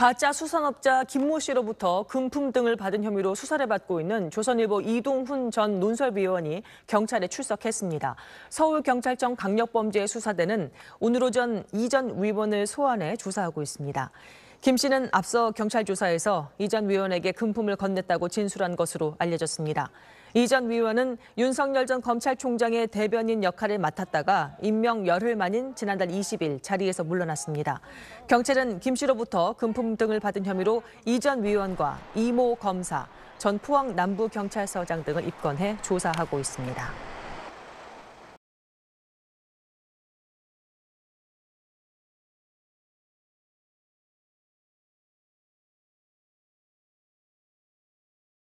가짜 수산업자 김모 씨로부터 금품 등을 받은 혐의로 수사를 받고 있는 조선일보 이동훈 전 논설위원이 경찰에 출석했습니다. 서울경찰청 강력범죄수사대는 오늘 오전 이 전 위원을 소환해 조사하고 있습니다. 김 씨는 앞서 경찰 조사에서 이 전 위원에게 금품을 건넸다고 진술한 것으로 알려졌습니다. 이전 위원은 윤석열 전 검찰총장의 대변인 역할을 맡았다가 임명 열흘 만인 지난달 20일 자리에서 물러났습니다. 경찰은 김 씨로부터 금품 등을 받은 혐의로 이 전 위원과 이모 검사, 전 포항 남부경찰서장 등을 입건해 조사하고 있습니다.